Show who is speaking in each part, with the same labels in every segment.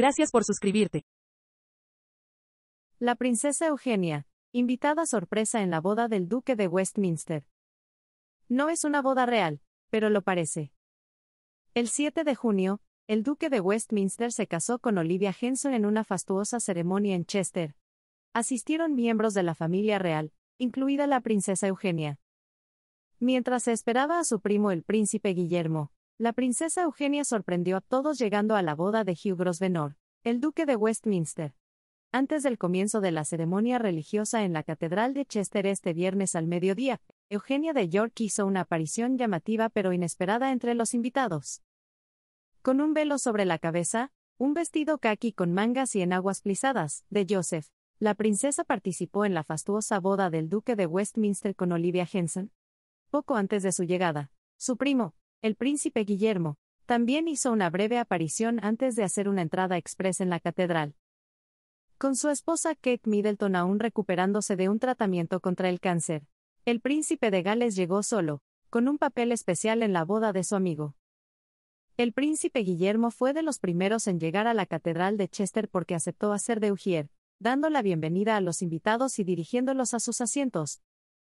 Speaker 1: Gracias por suscribirte. La princesa Eugenia, invitada sorpresa en la boda del duque de Westminster. No es una boda real, pero lo parece. El 7 de junio, el duque de Westminster se casó con Olivia Henson en una fastuosa ceremonia en Chester. Asistieron miembros de la familia real, incluida la princesa Eugenia. Mientras se esperaba a su primo el príncipe Guillermo, la princesa Eugenia sorprendió a todos llegando a la boda de Hugh Grosvenor, el duque de Westminster. Antes del comienzo de la ceremonia religiosa en la Catedral de Chester este viernes al mediodía, Eugenia de York hizo una aparición llamativa pero inesperada entre los invitados. Con un velo sobre la cabeza, un vestido khaki con mangas y enaguas plisadas, de Joseph, la princesa participó en la fastuosa boda del duque de Westminster con Olivia Henson. Poco antes de su llegada, su primo, el príncipe Guillermo, también hizo una breve aparición antes de hacer una entrada express en la catedral. Con su esposa Kate Middleton aún recuperándose de un tratamiento contra el cáncer, el príncipe de Gales llegó solo, con un papel especial en la boda de su amigo. El príncipe Guillermo fue de los primeros en llegar a la catedral de Chester porque aceptó hacer de Ujier, dando la bienvenida a los invitados y dirigiéndolos a sus asientos,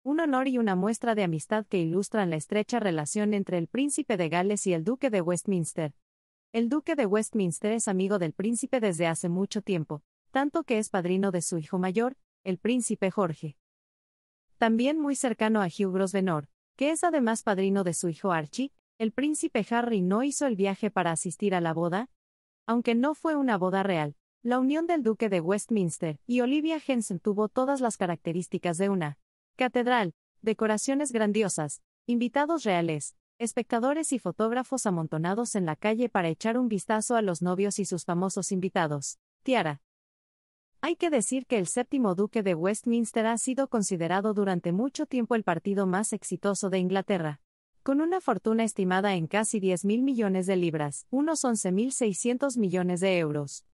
Speaker 1: un honor y una muestra de amistad que ilustran la estrecha relación entre el príncipe de Gales y el duque de Westminster. El duque de Westminster es amigo del príncipe desde hace mucho tiempo, tanto que es padrino de su hijo mayor, el príncipe Jorge. También muy cercano a Hugh Grosvenor, que es además padrino de su hijo Archie, el príncipe Harry no hizo el viaje para asistir a la boda. Aunque no fue una boda real, la unión del duque de Westminster y Olivia Henson tuvo todas las características de una Catedral, decoraciones grandiosas, invitados reales, espectadores y fotógrafos amontonados en la calle para echar un vistazo a los novios y sus famosos invitados. Tiara. Hay que decir que el séptimo duque de Westminster ha sido considerado durante mucho tiempo el partido más exitoso de Inglaterra. Con una fortuna estimada en casi 10.000 mil millones de libras, unos 11.600 millones de euros,